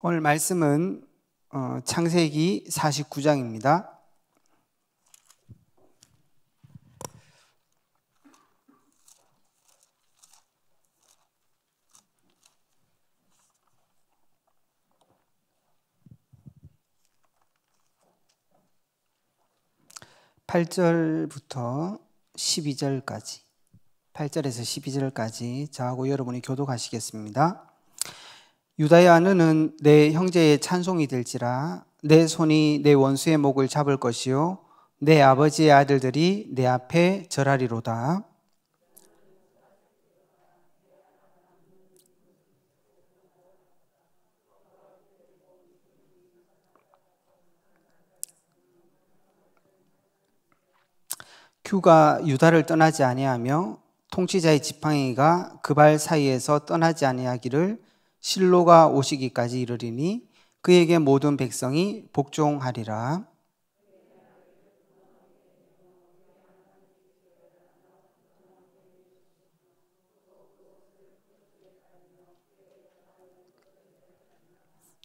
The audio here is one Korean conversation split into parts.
오늘 말씀은 어, 창세기 49장입니다. (8절부터) (12절까지) (8절에서 12절까지) 저하고 여러분이 교독하시겠습니다. 유다의 아내는 내 형제의 찬송이 될지라 내 손이 내 원수의 목을 잡을 것이요 내 아버지의 아들들이 내 앞에 절하리로다. 큐가 유다를 떠나지 아니하며 통치자의 지팡이가 그 발 사이에서 떠나지 아니하기를 실로가 오시기까지 이르리니 그에게 모든 백성이 복종하리라.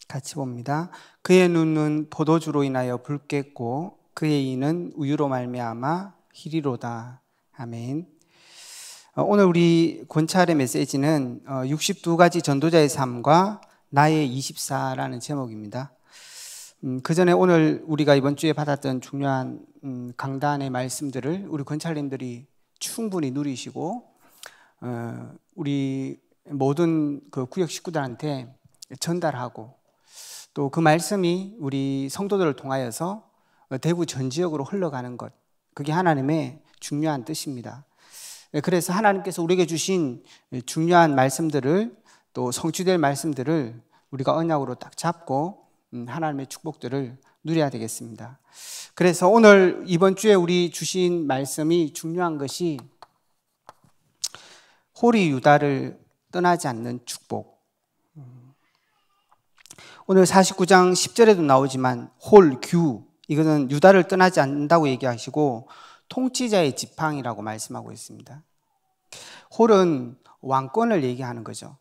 같이 봅니다. 그의 눈은 포도주로 인하여 붉겠고 그의 이는 우유로 말미암아 희리로다. 아멘. 어, 오늘 우리 권찰의 메시지는 62가지 어, 전도자의 삶과 나의 24라는 제목입니다. 음, 그 전에 오늘 우리가 이번 주에 받았던 중요한 음, 강단의 말씀들을 우리 권찰님들이 충분히 누리시고 어, 우리 모든 그 구역 식구들한테 전달하고 또 그 말씀이 우리 성도들을 통하여서 대구 전 지역으로 흘러가는 것 그게 하나님의 중요한 뜻입니다. 예, 그래서 하나님께서 우리에게 주신 중요한 말씀들을 또 성취될 말씀들을 우리가 언약으로 딱 잡고 음, 하나님의 축복들을 누려야 되겠습니다. 그래서 오늘 이번 주에 우리 주신 말씀이 중요한 것이 호리 유다를 떠나지 않는 축복. 오늘 49장 10절에도 나오지만 홀, 규, 이거는 유다를 떠나지 않는다고 얘기하시고 통치자의 지팡이라고 말씀하고 있습니다. 홀은 왕권을 얘기하는 거죠.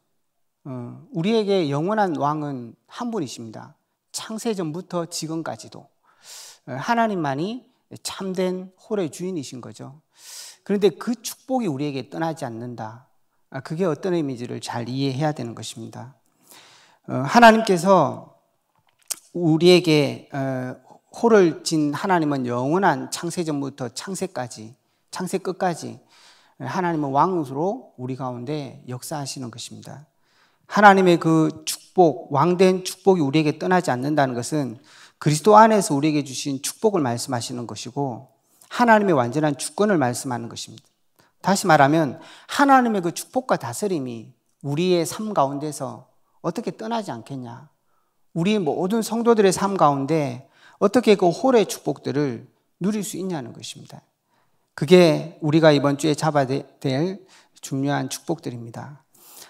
어, 우리에게 영원한 왕은 한 분이십니다. 창세전부터 지금까지도 어, 하나님만이 참된 홀의 주인이신 거죠. 그런데 그 축복이 우리에게 떠나지 않는다. 아, 그게 어떤 의미지를잘 이해해야 되는 것입니다. 어, 하나님께서 우리에게 호를 진 하나님은 영원한 창세전부터 창세까지, 창세 끝까지 하나님은 왕으로 우리 가운데 역사하시는 것입니다. 하나님의 그 축복, 왕된 축복이 우리에게 떠나지 않는다는 것은 그리스도 안에서 우리에게 주신 축복을 말씀하시는 것이고 하나님의 완전한 주권을 말씀하는 것입니다. 다시 말하면 하나님의 그 축복과 다스림이 우리의 삶 가운데서 어떻게 떠나지 않겠냐. 우리 모든 성도들의 삶 가운데 어떻게 그 홀의 축복들을 누릴 수 있냐는 것입니다. 그게 우리가 이번 주에 잡아야 될 중요한 축복들입니다.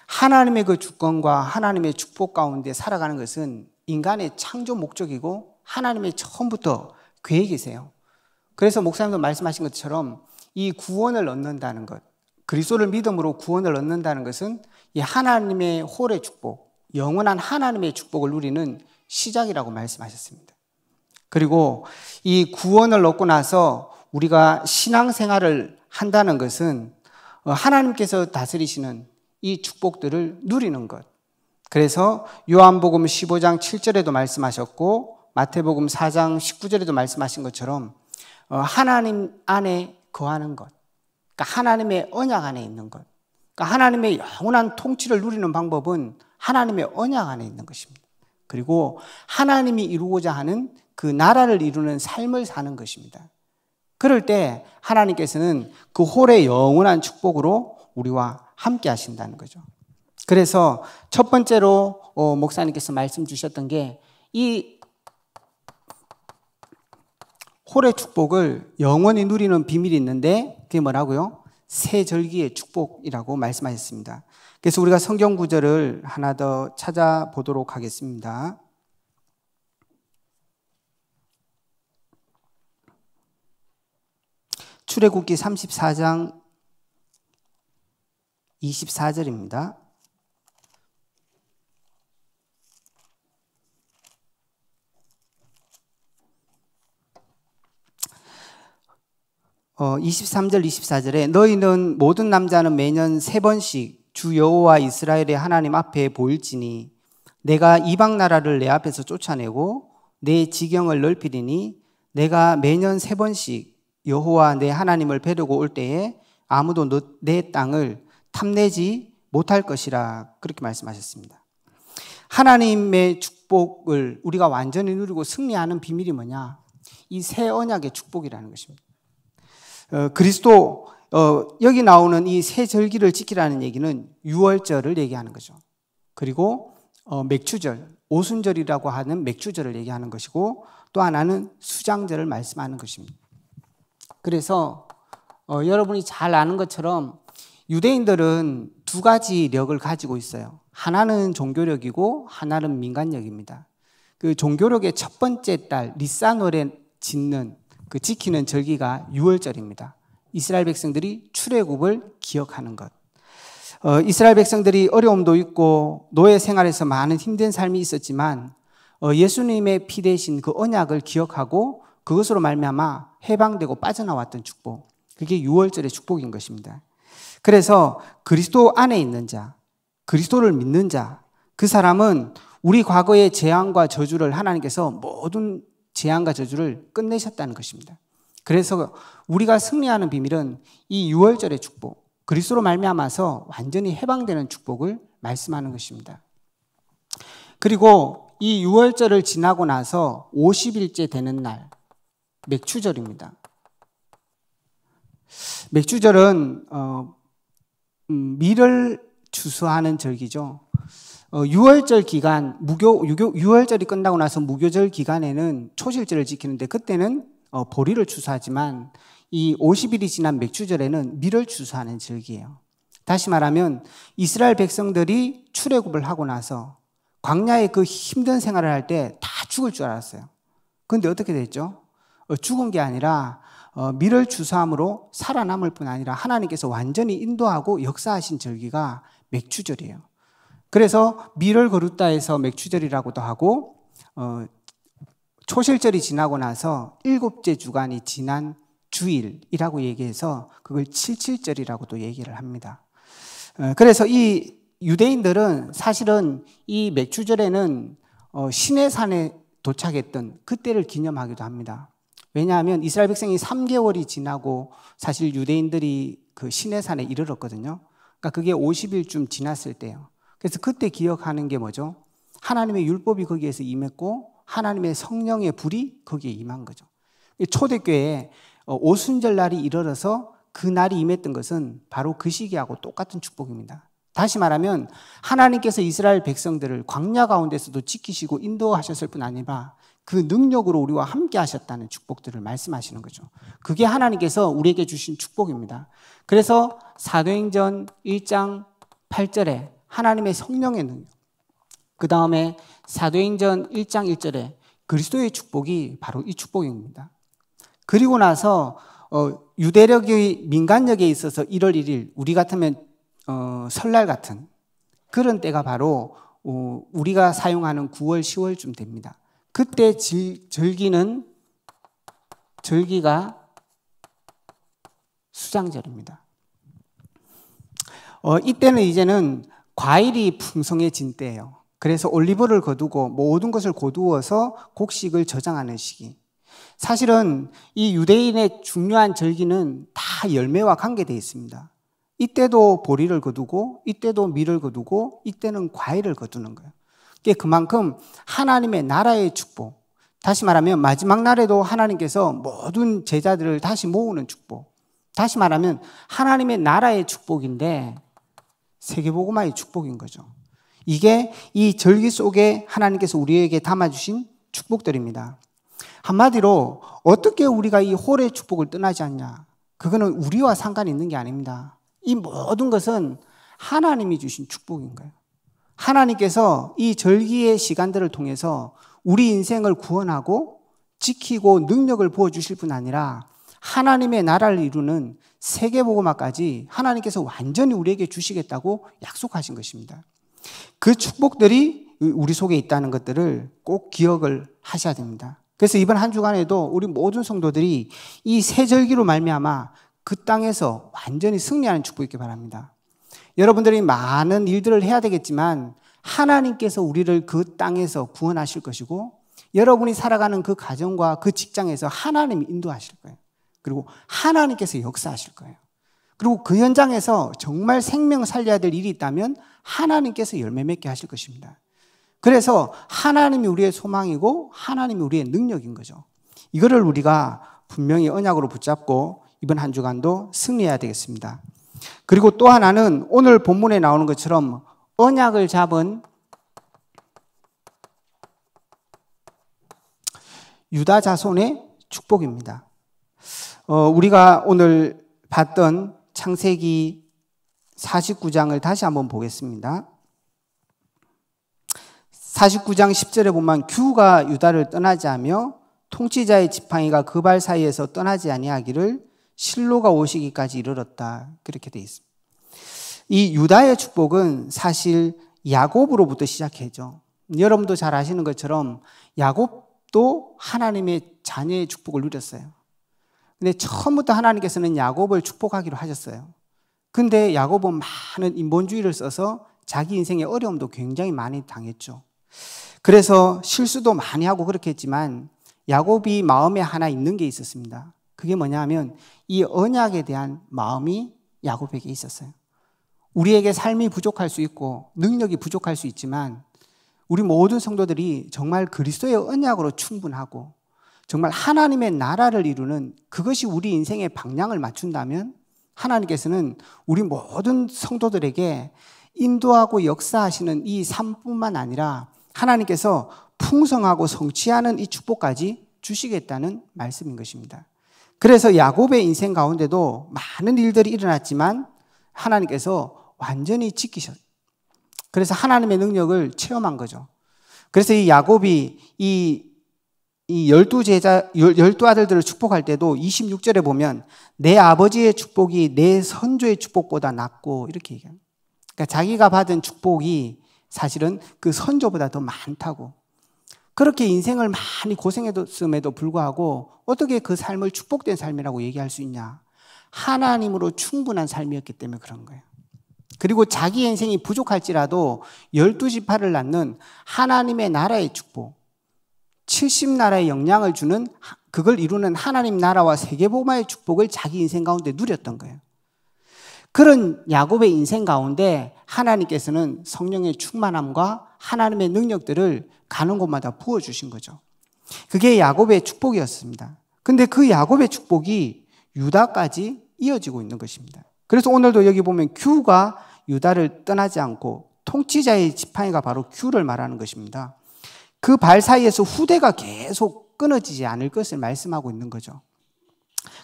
하나님의 그 주권과 하나님의 축복 가운데 살아가는 것은 인간의 창조 목적이고 하나님의 처음부터 계획이세요. 그래서 목사님도 말씀하신 것처럼 이 구원을 얻는다는 것, 그리스도를 믿음으로 구원을 얻는다는 것은 이 하나님의 홀의 축복, 영원한 하나님의 축복을 누리는 시작이라고 말씀하셨습니다. 그리고 이 구원을 얻고 나서 우리가 신앙생활을 한다는 것은 어, 하나님께서 다스리시는 이 축복들을 누리는 것. 그래서 요한복음 15장 7절에도 말씀하셨고 마태복음 4장 19절에도 말씀하신 것처럼 어, 하나님 안에 거하는 것. 그러니까 하나님의 언약 안에 있는 것. 그러니까 하나님의 영원한 통치를 누리는 방법은 하나님의 언약 안에 있는 것입니다. 그리고 하나님이 이루고자 하는 그 나라를 이루는 삶을 사는 것입니다. 그럴 때 하나님께서는 그 홀의 영원한 축복으로 우리와 함께 하신다는 거죠. 그래서 첫 번째로 어, 목사님께서 말씀 주셨던 게 이 홀의 축복을 영원히 누리는 비밀이 있는데 그게 뭐라고요? 새 절기의 축복이라고 말씀하셨습니다. 그래서 우리가 성경 구절을 하나 더 찾아보도록 하겠습니다. 출애굽기 34장 24절입니다. 어, 23절 24절에 너희는 모든 남자는 매년 세 번씩 주 여호와 이스라엘의 하나님 앞에 보일지니 내가 이방 나라를 내 앞에서 쫓아내고 내 지경을 넓히리니 내가 매년 세 번씩 여호와 내 하나님을 뵈려고올 때에 아무도 내 땅을 탐내지 못할 것이라 그렇게 말씀하셨습니다. 하나님의 축복을 우리가 완전히 누리고 승리하는 비밀이 뭐냐? 이 새 언약의 축복이라는 것입니다. 어, 그리스도 어, 여기 나오는 이 새 절기를 지키라는 얘기는 유월절을 얘기하는 거죠. 그리고 어, 맥추절, 오순절이라고 하는 맥추절을 얘기하는 것이고 또 하나는 수장절을 말씀하는 것입니다. 그래서 어, 여러분이 잘 아는 것처럼 유대인들은 두 가지 력을 가지고 있어요. 하나는 종교력이고 하나는 민간력입니다. 그 종교력의 첫 번째 딸 리사노레 짓는 그 지키는 절기가 유월절입니다. 이스라엘 백성들이 출애굽을 기억하는 것. 어, 이스라엘 백성들이 어려움도 있고 노예 생활에서 많은 힘든 삶이 있었지만 어, 예수님의 피 대신 그 언약을 기억하고 그것으로 말미암아 해방되고 빠져나왔던 축복. 그게 6월절의 축복인 것입니다. 그래서 그리스도 안에 있는 자, 그리스도를 믿는 자, 그 사람은 우리 과거의 재앙과 저주를 하나님께서 모든 재앙과 저주를 끝내셨다는 것입니다. 그래서 우리가 승리하는 비밀은 이 6월절의 축복, 그리스도로 말미암아서 완전히 해방되는 축복을 말씀하는 것입니다. 그리고 이 6월절을 지나고 나서 50일째 되는 날, 맥추절입니다. 맥추절은 어, 음, 미를 추수하는 절기죠. 어, 6월절 기간 무교 유교 6월절이 끝나고 나서 무교절 기간에는 초실절을 지키는데 그때는 어, 보리를 추수하지만 이 50일이 지난 맥추절에는 밀을 추수하는 절기예요. 다시 말하면 이스라엘 백성들이 출애굽을 하고 나서 광야의 그 힘든 생활을 할 때 다 죽을 줄 알았어요. 근데 어떻게 됐죠? 어, 죽은 게 아니라 어, 미를 주사함으로 살아남을 뿐 아니라 하나님께서 완전히 인도하고 역사하신 절기가 맥추절이에요. 그래서 미를 거루다 해서 맥추절이라고도 하고 어, 초실절이 지나고 나서 일곱째 주간이 지난 주일이라고 얘기해서 그걸 칠칠절이라고도 얘기를 합니다. 어, 그래서 이 유대인들은 사실은 이 맥추절에는 어, 신의 산에 도착했던 그때를 기념하기도 합니다. 왜냐하면 이스라엘 백성이 3개월이 지나고 사실 유대인들이 그 시내산에 이르렀거든요. 그러니까 그게 50일쯤 지났을 때요. 그래서 그때 기억하는 게 뭐죠? 하나님의 율법이 거기에서 임했고 하나님의 성령의 불이 거기에 임한 거죠. 초대교회에 어, 오순절 날이 이르러서 그 날이 임했던 것은 바로 그 시기하고 똑같은 축복입니다. 다시 말하면 하나님께서 이스라엘 백성들을 광야 가운데서도 지키시고 인도하셨을 뿐 아니라 그 능력으로 우리와 함께 하셨다는 축복들을 말씀하시는 거죠. 그게 하나님께서 우리에게 주신 축복입니다. 그래서 사도행전 1장 8절에 하나님의 성령의 능력. 그 다음에 사도행전 1장 1절에 그리스도의 축복이 바로 이 축복입니다. 그리고 나서 어, 유대력의 민간력에 있어서 1월 1일 우리 같으면 어, 설날 같은 그런 때가 바로 어, 우리가 사용하는 9월 10월쯤 됩니다. 그때 질, 절기는 절기가 수장절입니다. 어, 이때는 이제는 과일이 풍성해진 때예요. 그래서 올리브를 거두고 모든 것을 거두어서 곡식을 저장하는 시기. 사실은 이 유대인의 중요한 절기는 다 열매와 관계되어 있습니다. 이때도 보리를 거두고, 이때도 밀을 거두고, 이때는 과일을 거두는 거예요. 그게 그만큼 하나님의 나라의 축복. 다시 말하면 마지막 날에도 하나님께서 모든 제자들을 다시 모으는 축복. 다시 말하면 하나님의 나라의 축복인데 세계보고마의 축복인 거죠. 이게 이 절기 속에 하나님께서 우리에게 담아주신 축복들입니다. 한마디로 어떻게 우리가 이 홀의 축복을 떠나지 않냐. 그거는 우리와 상관이 있는 게 아닙니다. 이 모든 것은 하나님이 주신 축복인 거예요. 하나님께서 이 절기의 시간들을 통해서 우리 인생을 구원하고 지키고 능력을 보여주실 뿐 아니라 하나님의 나라를 이루는 세계보고마까지 하나님께서 완전히 우리에게 주시겠다고 약속하신 것입니다. 그 축복들이 우리 속에 있다는 것들을 꼭 기억을 하셔야 됩니다. 그래서 이번 한 주간에도 우리 모든 성도들이 이 세절기로 말미암아 그 땅에서 완전히 승리하는 축복 있기 바랍니다. 여러분들이 많은 일들을 해야 되겠지만 하나님께서 우리를 그 땅에서 구원하실 것이고 여러분이 살아가는 그 가정과 그 직장에서 하나님이 인도하실 거예요. 그리고 하나님께서 역사하실 거예요. 그리고 그 현장에서 정말 생명 살려야 될 일이 있다면 하나님께서 열매 맺게 하실 것입니다. 그래서 하나님이 우리의 소망이고 하나님이 우리의 능력인 거죠. 이거를 우리가 분명히 언약으로 붙잡고 이번 한 주간도 승리해야 되겠습니다. 그리고 또 하나는 오늘 본문에 나오는 것처럼 언약을 잡은 유다 자손의 축복입니다. 어, 우리가 오늘 봤던 창세기 49장을 다시 한번 보겠습니다. 49장 10절에 보면 규가 유다를 떠나지 하며 통치자의 지팡이가 그 발 사이에서 떠나지 아니하기를 실로가 오시기까지 이르렀다. 그렇게 돼 있습니다. 이 유다의 축복은 사실 야곱으로부터 시작해죠. 여러분도 잘 아시는 것처럼 야곱도 하나님의 자녀의 축복을 누렸어요. 근데 처음부터 하나님께서는 야곱을 축복하기로 하셨어요. 근데 야곱은 많은 인본주의를 써서 자기 인생의 어려움도 굉장히 많이 당했죠. 그래서 실수도 많이 하고 그렇게 했지만 야곱이 마음에 하나 있는 게 있었습니다. 그게 뭐냐면 이 언약에 대한 마음이 야곱에게 있었어요. 우리에게 삶이 부족할 수 있고 능력이 부족할 수 있지만 우리 모든 성도들이 정말 그리스도의 언약으로 충분하고 정말 하나님의 나라를 이루는 그것이 우리 인생의 방향을 맞춘다면 하나님께서는 우리 모든 성도들에게 인도하고 역사하시는 이 삶뿐만 아니라 하나님께서 풍성하고 성취하는 이 축복까지 주시겠다는 말씀인 것입니다. 그래서 야곱의 인생 가운데도 많은 일들이 일어났지만 하나님께서 완전히 지키셨. 그래서 하나님의 능력을 체험한 거죠. 그래서 이 야곱이 이, 이 열두 제자, 열두 아들들을 축복할 때도 26절에 보면 내 아버지의 축복이 내 선조의 축복보다 낫고 이렇게 얘기합니다. 그러니까 자기가 받은 축복이 사실은 그 선조보다 더 많다고. 그렇게 인생을 많이 고생했음에도 불구하고 어떻게 그 삶을 축복된 삶이라고 얘기할 수 있냐? 하나님으로 충분한 삶이었기 때문에 그런 거예요. 그리고 자기 인생이 부족할지라도 열두 지파를 낳는 하나님의 나라의 축복, 70나라의 영향을 주는 그걸 이루는 하나님 나라와 세계보마의 축복을 자기 인생 가운데 누렸던 거예요. 그런 야곱의 인생 가운데 하나님께서는 성령의 충만함과 하나님의 능력들을 가는 곳마다 부어주신 거죠. 그게 야곱의 축복이었습니다. 근데 그 야곱의 축복이 유다까지 이어지고 있는 것입니다. 그래서 오늘도 여기 보면 규가 유다를 떠나지 않고 통치자의 지팡이가 바로 규를 말하는 것입니다. 그 발 사이에서 후대가 계속 끊어지지 않을 것을 말씀하고 있는 거죠.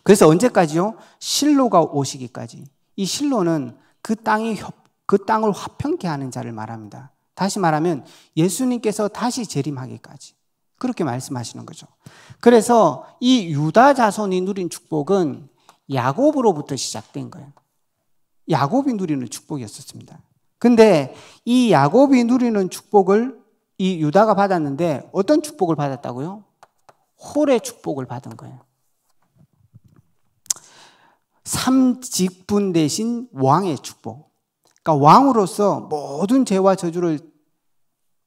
그래서 언제까지요? 실로가 오시기까지. 이 실로는 그 땅이 그 땅을 화평케 하는 자를 말합니다. 다시 말하면 예수님께서 다시 재림하기까지 그렇게 말씀하시는 거죠. 그래서 이 유다 자손이 누린 축복은 야곱으로부터 시작된 거예요. 야곱이 누리는 축복이었었습니다. 근데 이 야곱이 누리는 축복을 이 유다가 받았는데 어떤 축복을 받았다고요? 홀의 축복을 받은 거예요. 삼직분 대신 왕의 축복. 그러니까 왕으로서 모든 죄와 저주를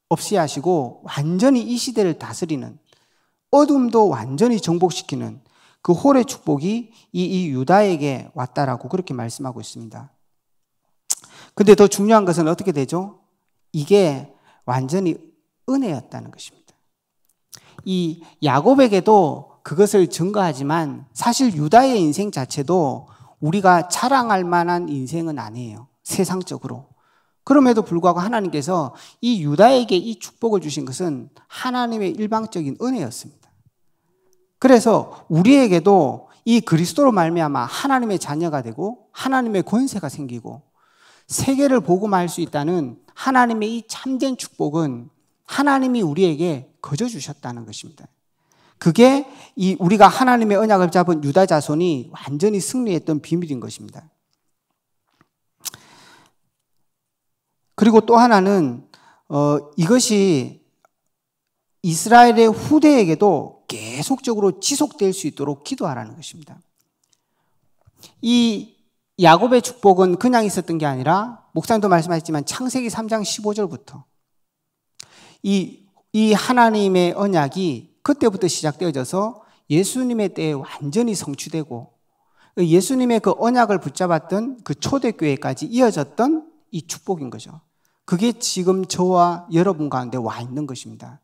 없이 하시고 완전히 이 시대를 다스리는 어둠도 완전히 정복시키는 그 홀의 축복이 이, 이 유다에게 왔다라고 그렇게 말씀하고 있습니다. 근데 더 중요한 것은 어떻게 되죠? 이게 완전히 은혜였다는 것입니다. 이 야곱에게도 그것을 증거하지만 사실 유다의 인생 자체도 우리가 자랑할 만한 인생은 아니에요. 세상적으로. 그럼에도 불구하고 하나님께서 이 유다에게 이 축복을 주신 것은 하나님의 일방적인 은혜였습니다. 그래서 우리에게도 이 그리스도로 말미암아 하나님의 자녀가 되고 하나님의 권세가 생기고 세계를 복음할 수 있다는 하나님의 이 참된 축복은 하나님이 우리에게 거저 주셨다는 것입니다. 그게 이 우리가 하나님의 언약을 잡은 유다 자손이 완전히 승리했던 비밀인 것입니다. 그리고 또 하나는 어, 이것이 이스라엘의 후대에게도 계속적으로 지속될 수 있도록 기도하라는 것입니다. 이 야곱의 축복은 그냥 있었던 게 아니라 목사님도 말씀하셨지만 창세기 3장 15절부터 이, 이 하나님의 언약이 그때부터 시작되어져서 예수님의 때에 완전히 성취되고 그 예수님의 그 언약을 붙잡았던 그 초대교회까지 이어졌던 이 축복인 거죠. 그게 지금 저와 여러분 가운데 와 있는 것입니다.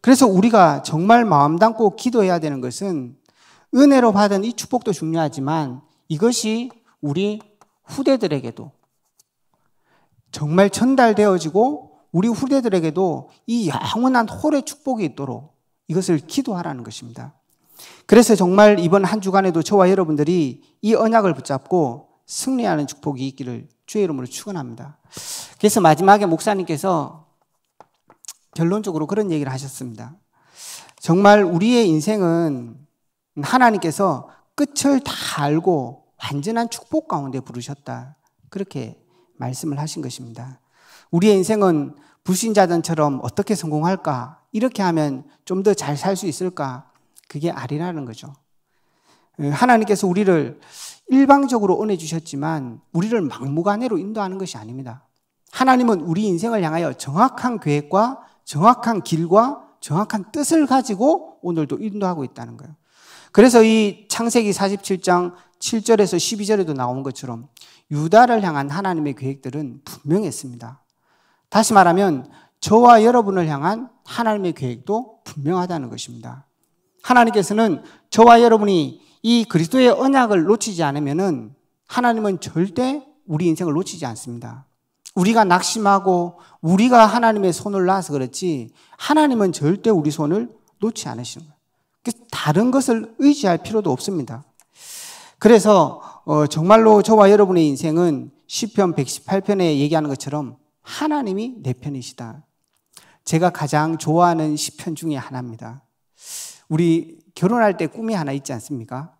그래서 우리가 정말 마음 담고 기도해야 되는 것은 은혜로 받은 이 축복도 중요하지만 이것이 우리 후대들에게도 정말 전달되어지고 우리 후대들에게도 이 영원한 홀의 축복이 있도록 이것을 기도하라는 것입니다. 그래서 정말 이번 한 주간에도 저와 여러분들이 이 언약을 붙잡고 승리하는 축복이 있기를 주의 이름으로 축원합니다. 그래서 마지막에 목사님께서 결론적으로 그런 얘기를 하셨습니다. 정말 우리의 인생은 하나님께서 끝을 다 알고 완전한 축복 가운데 부르셨다. 그렇게 말씀을 하신 것입니다. 우리의 인생은 불신자전처럼 어떻게 성공할까 이렇게 하면 좀 더 잘 살 수 있을까? 그게 아리라는 거죠. 예, 하나님께서 우리를 일방적으로 은혜 주셨지만 우리를 막무가내로 인도하는 것이 아닙니다. 하나님은 우리 인생을 향하여 정확한 계획과 정확한 길과 정확한 뜻을 가지고 오늘도 인도하고 있다는 거예요. 그래서 이 창세기 47장 7절에서 12절에도 나온 것처럼 유다를 향한 하나님의 계획들은 분명했습니다. 다시 말하면 저와 여러분을 향한 하나님의 계획도 분명하다는 것입니다. 하나님께서는 저와 여러분이 이 그리스도의 언약을 놓치지 않으면은 하나님은 절대 우리 인생을 놓치지 않습니다. 우리가 낙심하고 우리가 하나님의 손을 놔서 그렇지 하나님은 절대 우리 손을 놓지 않으시는 거예요. 다른 것을 의지할 필요도 없습니다. 그래서 어, 정말로 저와 여러분의 인생은 시편 118편에 얘기하는 것처럼 하나님이 내 편이시다. 제가 가장 좋아하는 시편 중에 하나입니다. 우리 결혼할 때 꿈이 하나 있지 않습니까?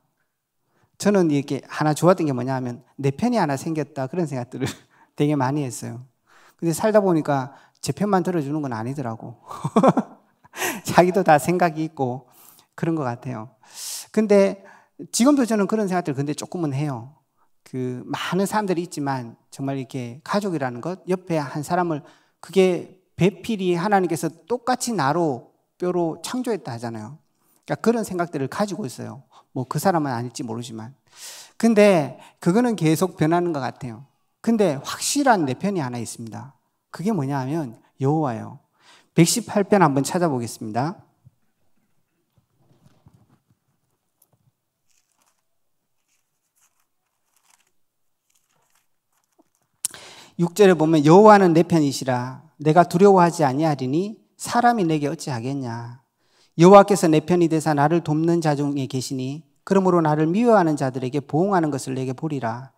저는 이렇게 하나 좋았던 게 뭐냐 하면 내 편이 하나 생겼다 그런 생각들을 되게 많이 했어요. 근데 살다 보니까 제 편만 들어주는 건 아니더라고. 자기도 다 생각이 있고 그런 것 같아요. 근데 지금도 저는 그런 생각들 근데 조금은 해요. 그 많은 사람들이 있지만 정말 이렇게 가족이라는 것 옆에 한 사람을 그게 배필이 하나님께서 똑같이 나로 뼈로 창조했다 하잖아요. 그러니까 그런 생각들을 가지고 있어요. 뭐 그 사람은 아닐지 모르지만. 근데 그거는 계속 변하는 것 같아요. 근데 확실한 내 편이 하나 있습니다. 그게 뭐냐 하면 여호와요. 118편 한번 찾아보겠습니다. 6절에 보면 여호와는 내 편이시라 내가 두려워하지 아니하리니 사람이 내게 어찌하겠냐 여호와께서 내 편이 되사 나를 돕는 자 중에 계시니 그러므로 나를 미워하는 자들에게 보응하는 것을 내게 보리라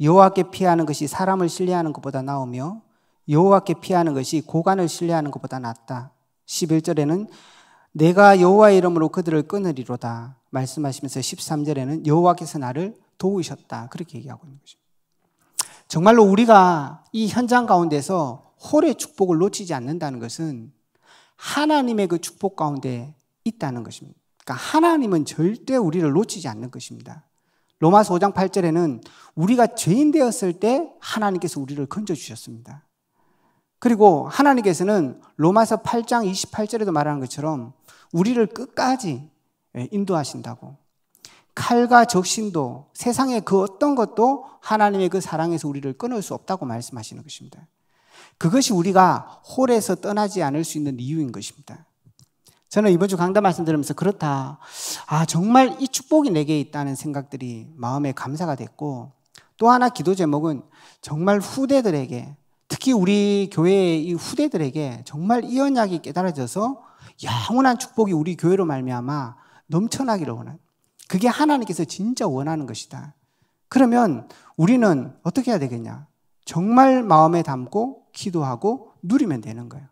여호와께 피하는 것이 사람을 신뢰하는 것보다 나으며 여호와께 피하는 것이 고관을 신뢰하는 것보다 낫다 11절에는 내가 여호와 이름으로 그들을 끊으리로다 말씀하시면서 13절에는 여호와께서 나를 도우셨다 그렇게 얘기하고 있는 것입니다 정말로 우리가 이 현장 가운데서 홀의 축복을 놓치지 않는다는 것은 하나님의 그 축복 가운데 있다는 것입니다. 그러니까 하나님은 절대 우리를 놓치지 않는 것입니다. 로마서 5장 8절에는 우리가 죄인 되었을 때 하나님께서 우리를 건져 주셨습니다. 그리고 하나님께서는 로마서 8장 28절에도 말하는 것처럼 우리를 끝까지 예, 인도하신다고 칼과 적신도 세상의 그 어떤 것도 하나님의 그 사랑에서 우리를 끊을 수 없다고 말씀하시는 것입니다. 그것이 우리가 홀에서 떠나지 않을 수 있는 이유인 것입니다. 저는 이번 주 강단 말씀 들으면서 그렇다. 아, 정말 이 축복이 내게 있다는 생각들이 마음에 감사가 됐고 또 하나 기도 제목은 정말 후대들에게 특히 우리 교회의 이 후대들에게 정말 이 언약이 깨달아져서 영원한 축복이 우리 교회로 말미암아 넘쳐나기를 원한 그게 하나님께서 진짜 원하는 것이다. 그러면 우리는 어떻게 해야 되겠냐? 정말 마음에 담고 기도하고 누리면 되는 거예요.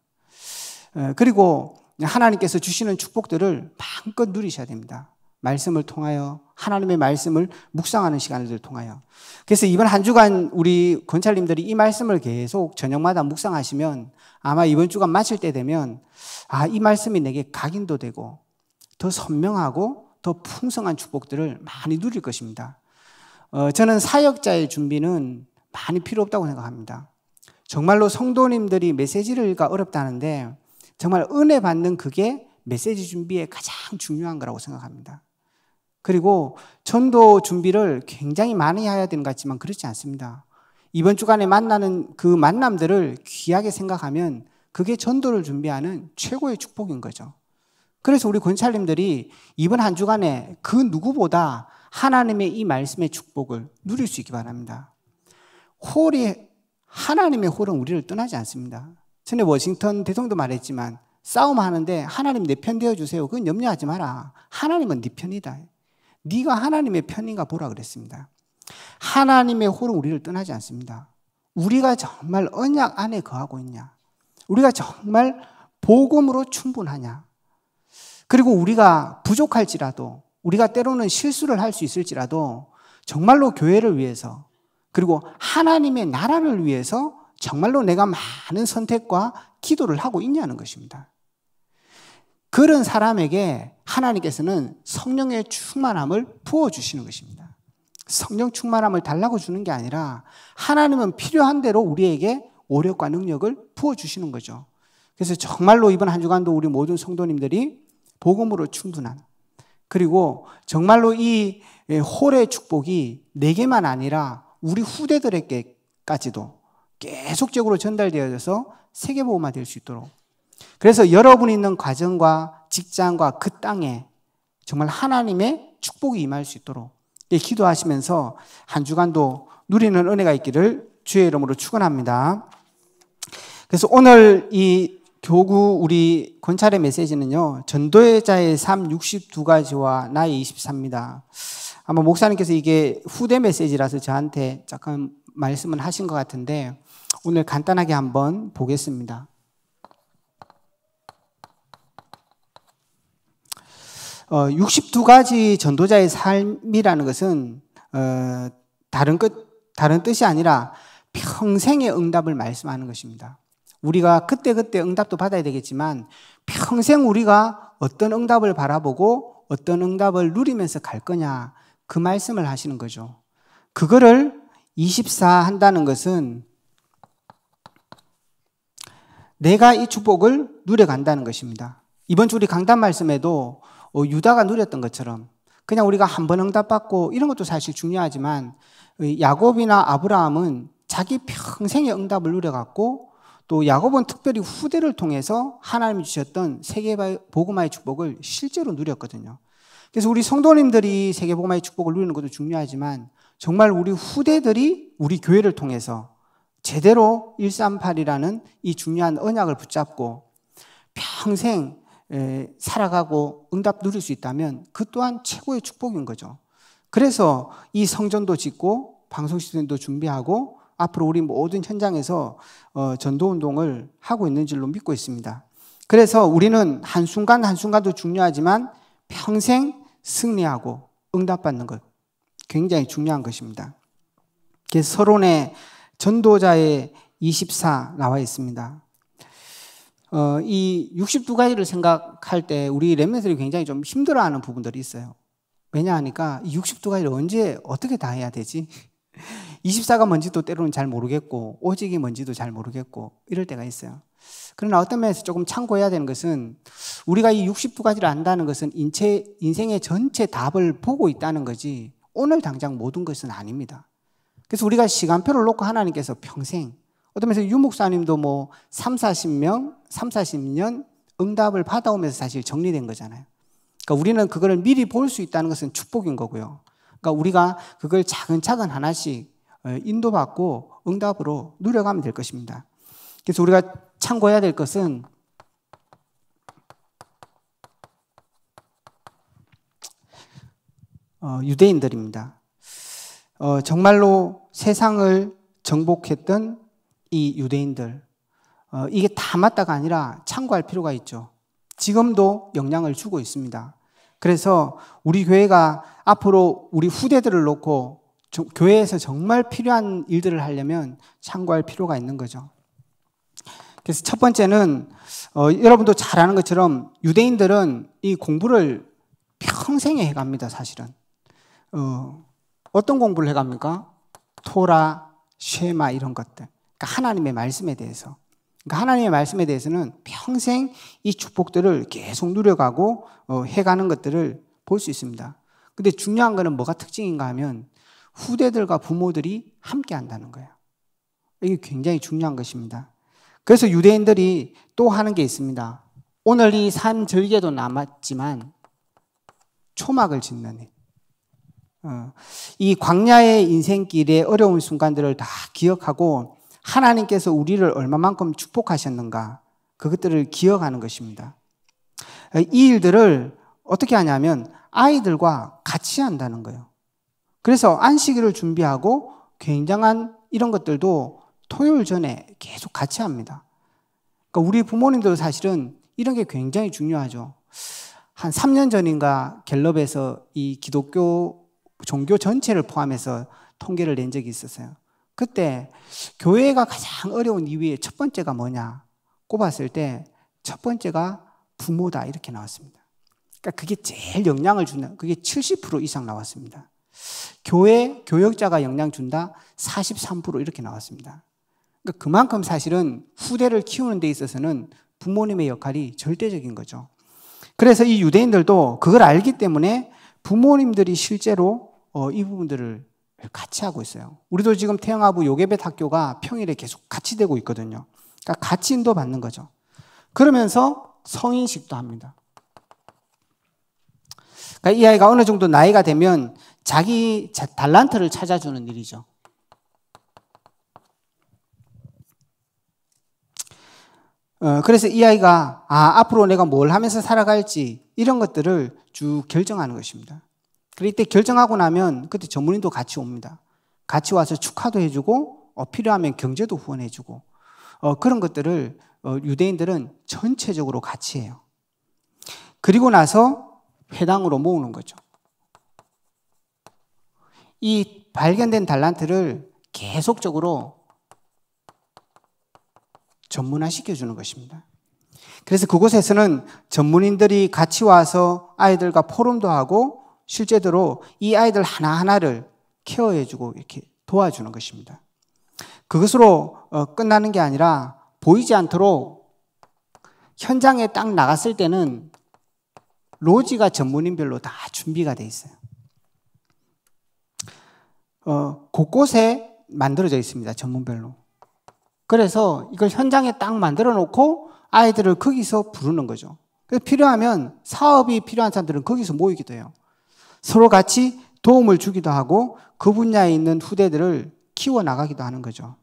그리고 하나님께서 주시는 축복들을 마음껏 누리셔야 됩니다. 말씀을 통하여 하나님의 말씀을 묵상하는 시간을 통하여 그래서 이번 한 주간 우리 권찰님들이 이 말씀을 계속 저녁마다 묵상하시면 아마 이번 주간 마칠 때 되면 아이 말씀이 내게 각인도 되고 더 선명하고 더 풍성한 축복들을 많이 누릴 것입니다. 어, 저는 사역자의 준비는 많이 필요 없다고 생각합니다. 정말로 성도님들이 메시지를 읽기 어렵다는데 정말 은혜 받는 그게 메시지 준비에 가장 중요한 거라고 생각합니다. 그리고 전도 준비를 굉장히 많이 해야 되는 것 같지만 그렇지 않습니다. 이번 주간에 만나는 그 만남들을 귀하게 생각하면 그게 전도를 준비하는 최고의 축복인 거죠. 그래서 우리 권찰님들이 이번 한 주간에 그 누구보다 하나님의 이 말씀의 축복을 누릴 수 있기 바랍니다. 홀이 하나님의 홀은 우리를 떠나지 않습니다. 전에 워싱턴 대통령도 말했지만 싸움하는데 하나님 내 편 되어 주세요. 그건 염려하지 마라. 하나님은 네 편이다. 네가 하나님의 편인가 보라 그랬습니다. 하나님의 홀은 우리를 떠나지 않습니다. 우리가 정말 언약 안에 거하고 있냐? 우리가 정말 복음으로 충분하냐? 그리고 우리가 부족할지라도 우리가 때로는 실수를 할 수 있을지라도 정말로 교회를 위해서 그리고 하나님의 나라를 위해서 정말로 내가 많은 선택과 기도를 하고 있냐는 것입니다. 그런 사람에게 하나님께서는 성령의 충만함을 부어주시는 것입니다. 성령 충만함을 달라고 주는 게 아니라 하나님은 필요한 대로 우리에게 오력과 능력을 부어주시는 거죠. 그래서 정말로 이번 한 주간도 우리 모든 성도님들이 복음으로 충분한 그리고 정말로 이 예, 홀의 축복이 내게만 아니라 우리 후대들에게까지도 계속적으로 전달되어져서 세계보호마 될수 있도록 그래서 여러분이 있는 과정과 직장과 그 땅에 정말 하나님의 축복이 임할 수 있도록 예, 기도하시면서 한 주간도 누리는 은혜가 있기를 주의 이름으로 축원합니다. 그래서 오늘 이 교구 우리 권찰의 메시지는요. 전도자의 삶 62가지와 나의 2 3입니다 아마 목사님께서 이게 후대 메시지라서 저한테 잠깐 말씀을 하신 것 같은데 오늘 간단하게 한번 보겠습니다. 어, 62가지 전도자의 삶이라는 것은 어, 다른 끝 다른 뜻이 아니라 평생의 응답을 말씀하는 것입니다. 우리가 그때그때 그때 응답도 받아야 되겠지만 평생 우리가 어떤 응답을 바라보고 어떤 응답을 누리면서 갈 거냐 그 말씀을 하시는 거죠. 그거를 24 한다는 것은 내가 이 축복을 누려간다는 것입니다. 이번 주 우리 강단 말씀에도 어, 유다가 누렸던 것처럼 그냥 우리가 한 번 응답받고 이런 것도 사실 중요하지만 야곱이나 아브라함은 자기 평생의 응답을 누려갔고 또 야곱은 특별히 후대를 통해서 하나님이 주셨던 세계 복음화의 축복을 실제로 누렸거든요. 그래서 우리 성도님들이 세계복음화의 축복을 누리는 것도 중요하지만 정말 우리 후대들이 우리 교회를 통해서 제대로 138이라는 이 중요한 언약을 붙잡고 평생 살아가고 응답 누릴 수 있다면 그 또한 최고의 축복인 거죠. 그래서 이 성전도 짓고 방송 시즌도 준비하고 앞으로 우리 모든 현장에서 어, 전도 운동을 하고 있는 줄로 믿고 있습니다. 그래서 우리는 한순간 한순간도 중요하지만 평생 승리하고 응답받는 것 굉장히 중요한 것입니다. 그래서 서론에 전도자의 24 나와 있습니다. 어, 이 62가지를 생각할 때 우리 랩런들이 굉장히 좀 힘들어하는 부분들이 있어요. 왜냐하니까 62가지를 언제 어떻게 다 해야 되지? 24가 뭔지도 때로는 잘 모르겠고 오직이 뭔지도 잘 모르겠고 이럴 때가 있어요. 그러나 어떤 면에서 조금 참고해야 되는 것은 우리가 이 69가지를 안다는 것은 인체, 인생의 전체 답을 보고 있다는 거지 오늘 당장 모든 것은 아닙니다. 그래서 우리가 시간표를 놓고 하나님께서 평생 어떤 면에서 유목사님도 뭐 3, 40명, 3, 40년 응답을 받아오면서 사실 정리된 거잖아요. 그러니까 우리는 그거를 미리 볼 수 있다는 것은 축복인 거고요. 그러니까 우리가 그걸 차근차근 하나씩 예, 인도받고 응답으로 누려가면 될 것입니다. 그래서 우리가 참고해야 될 것은 어, 유대인들입니다. 어, 정말로 세상을 정복했던 이 유대인들. 어, 이게 다 맞다가 아니라 참고할 필요가 있죠. 지금도 영향을 주고 있습니다. 그래서 우리 교회가 앞으로 우리 후대들을 놓고 조, 교회에서 정말 필요한 일들을 하려면 참고할 필요가 있는 거죠. 그래서 첫 번째는 어, 여러분도 잘 아는 것처럼 유대인들은 이 공부를 평생에 해갑니다. 사실은 어, 어떤 공부를 해갑니까? 토라, 쉐마 이런 것들. 그러니까 하나님의 말씀에 대해서. 그러니까 하나님의 말씀에 대해서는 평생 이 축복들을 계속 누려가고 어, 해가는 것들을 볼 수 있습니다. 근데 중요한 거는 뭐가 특징인가 하면 후대들과 부모들이 함께 한다는 거예요. 이게 굉장히 중요한 것입니다. 그래서 유대인들이 또 하는 게 있습니다. 오늘 이 산 절개도 남았지만 초막을 짓는 일. 어, 이 광야의 인생길의 어려운 순간들을 다 기억하고 하나님께서 우리를 얼마만큼 축복하셨는가 그것들을 기억하는 것입니다. 이 일들을 어떻게 하냐면 아이들과 같이 한다는 거예요. 그래서 안식일을 준비하고 굉장한 이런 것들도 토요일 전에 계속 같이 합니다. 그러니까 우리 부모님들도 사실은 이런 게 굉장히 중요하죠. 한 3년 전인가 갤럽에서 이 기독교 종교 전체를 포함해서 통계를 낸 적이 있었어요. 그때 교회가 가장 어려운 이유의 첫 번째가 뭐냐 꼽았을 때 첫 번째가 부모다 이렇게 나왔습니다. 그러니까 그게 제일 영향을 주는 그게 70% 이상 나왔습니다. 교회 교역자가 영향 준다 43% 이렇게 나왔습니다. 그러니까 그만큼 사실은 후대를 키우는 데 있어서는 부모님의 역할이 절대적인 거죠. 그래서 이 유대인들도 그걸 알기 때문에 부모님들이 실제로 어, 이 부분들을 같이 하고 있어요. 우리도 지금 태양하부 요괴벳 학교가 평일에 계속 같이 되고 있거든요. 그러니까 같이 인도 받는 거죠. 그러면서 성인식도 합니다. 그러니까 이 아이가 어느 정도 나이가 되면 자기 달란트를 찾아주는 일이죠. 어, 그래서 이 아이가 아, 앞으로 내가 뭘 하면서 살아갈지 이런 것들을 쭉 결정하는 것입니다. 그리때 결정하고 나면 그때 전문인도 같이 옵니다. 같이 와서 축하도 해주고 어, 필요하면 경제도 후원해주고 어, 그런 것들을 어, 유대인들은 전체적으로 같이 해요. 그리고 나서 회당으로 모으는 거죠. 이 발견된 달란트를 계속적으로 전문화 시켜주는 것입니다. 그래서 그곳에서는 전문인들이 같이 와서 아이들과 포럼도 하고 실제로 이 아이들 하나하나를 케어해주고 이렇게 도와주는 것입니다. 그것으로 어, 끝나는 게 아니라 보이지 않도록 현장에 딱 나갔을 때는 로지가 전문인별로 다 준비가 돼 있어요. 어, 곳곳에 만들어져 있습니다. 전문별로. 그래서 이걸 현장에 딱 만들어 놓고 아이들을 거기서 부르는 거죠. 그래서 필요하면 사업이 필요한 사람들은 거기서 모이기도 해요. 서로 같이 도움을 주기도 하고 그 분야에 있는 후대들을 키워나가기도 하는 거죠.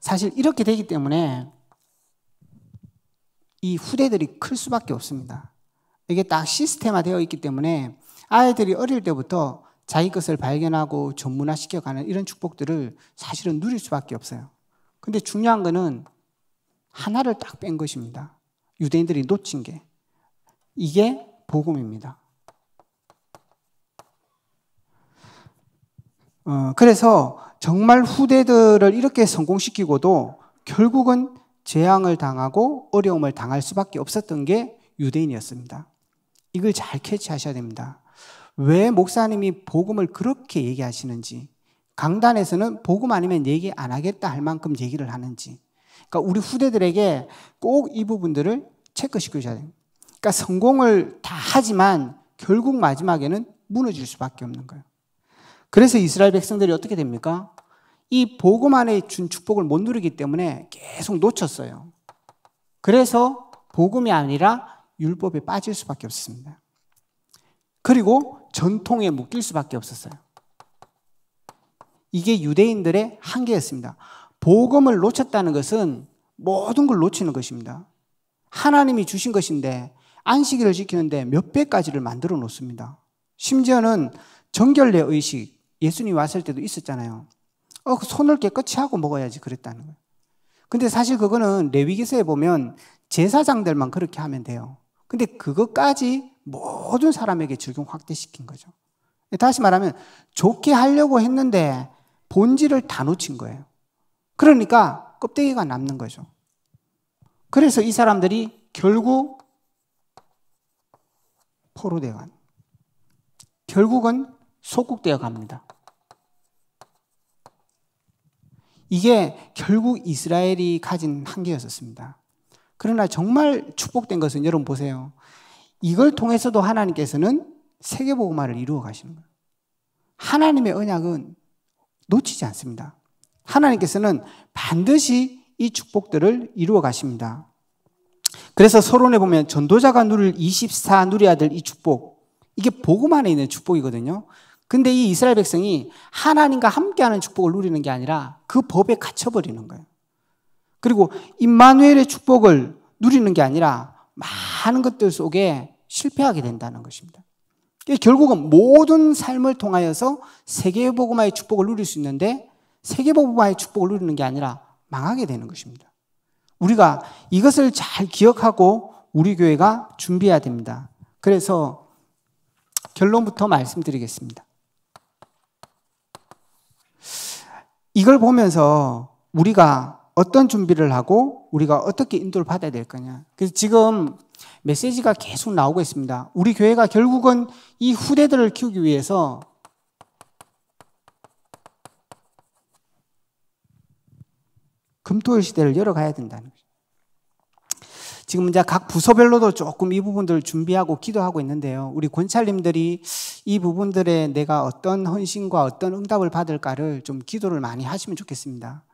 사실 이렇게 되기 때문에 이 후대들이 클 수밖에 없습니다. 이게 딱 시스템화 되어 있기 때문에 아이들이 어릴 때부터 자기 것을 발견하고 전문화시켜가는 이런 축복들을 사실은 누릴 수밖에 없어요. 근데 중요한 거는 하나를 딱 뺀 것입니다. 유대인들이 놓친 게. 이게 복음입니다. 어, 그래서 정말 후대들을 이렇게 성공시키고도 결국은 재앙을 당하고 어려움을 당할 수밖에 없었던 게 유대인이었습니다. 이걸 잘 캐치하셔야 됩니다. 왜 목사님이 복음을 그렇게 얘기하시는지, 강단에서는 복음 아니면 얘기 안 하겠다 할 만큼 얘기를 하는지, 그러니까 우리 후대들에게 꼭 이 부분들을 체크시켜줘야 돼요. 그러니까 성공을 다 하지만 결국 마지막에는 무너질 수밖에 없는 거예요. 그래서 이스라엘 백성들이 어떻게 됩니까? 이 복음 안에 준 축복을 못 누리기 때문에 계속 놓쳤어요. 그래서 복음이 아니라 율법에 빠질 수밖에 없습니다. 그리고 전통에 묶일 수밖에 없었어요. 이게 유대인들의 한계였습니다. 복음을 놓쳤다는 것은 모든 걸 놓치는 것입니다. 하나님이 주신 것인데 안식일을 지키는데 몇 배까지를 만들어 놓습니다. 심지어는 정결례 의식 예수님 이 왔을 때도 있었잖아요. 어, 그 손을 깨끗이 하고 먹어야지 그랬다는 거예요. 근데 사실 그거는 레위기서에 보면 제사장들만 그렇게 하면 돼요. 근데 그것까지 모든 사람에게 적용 확대시킨 거죠. 다시 말하면 좋게 하려고 했는데 본질을 다 놓친 거예요. 그러니까 껍데기가 남는 거죠. 그래서 이 사람들이 결국 포로되관 결국은 소국되어 갑니다. 이게 결국 이스라엘이 가진 한계였었습니다. 그러나 정말 축복된 것은 여러분 보세요. 이걸 통해서도 하나님께서는 세계복음화를 이루어 가시는 거예요. 하나님의 언약은 놓치지 않습니다. 하나님께서는 반드시 이 축복들을 이루어 가십니다. 그래서 서론에 보면 전도자가 누릴 24 누려야 될이 축복 이게 복음 안에 있는 축복이거든요. 근데 이 이스라엘 백성이 하나님과 함께하는 축복을 누리는 게 아니라 그 법에 갇혀버리는 거예요. 그리고 임마누엘의 축복을 누리는 게 아니라 많은 것들 속에 실패하게 된다는 것입니다. 결국은 모든 삶을 통하여서 세계복음화의 축복을 누릴 수 있는데 세계복음화의 축복을 누리는 게 아니라 망하게 되는 것입니다. 우리가 이것을 잘 기억하고 우리 교회가 준비해야 됩니다. 그래서 결론부터 말씀드리겠습니다. 이걸 보면서 우리가 어떤 준비를 하고 우리가 어떻게 인도를 받아야 될 거냐. 그래서 지금 메시지가 계속 나오고 있습니다. 우리 교회가 결국은 이 후대들을 키우기 위해서 금토일 시대를 열어가야 된다는 거죠. 지금 이제 각 부서별로도 조금 이 부분들을 준비하고 기도하고 있는데요. 우리 권찰님들이 이 부분들에 내가 어떤 헌신과 어떤 응답을 받을까를 좀 기도를 많이 하시면 좋겠습니다.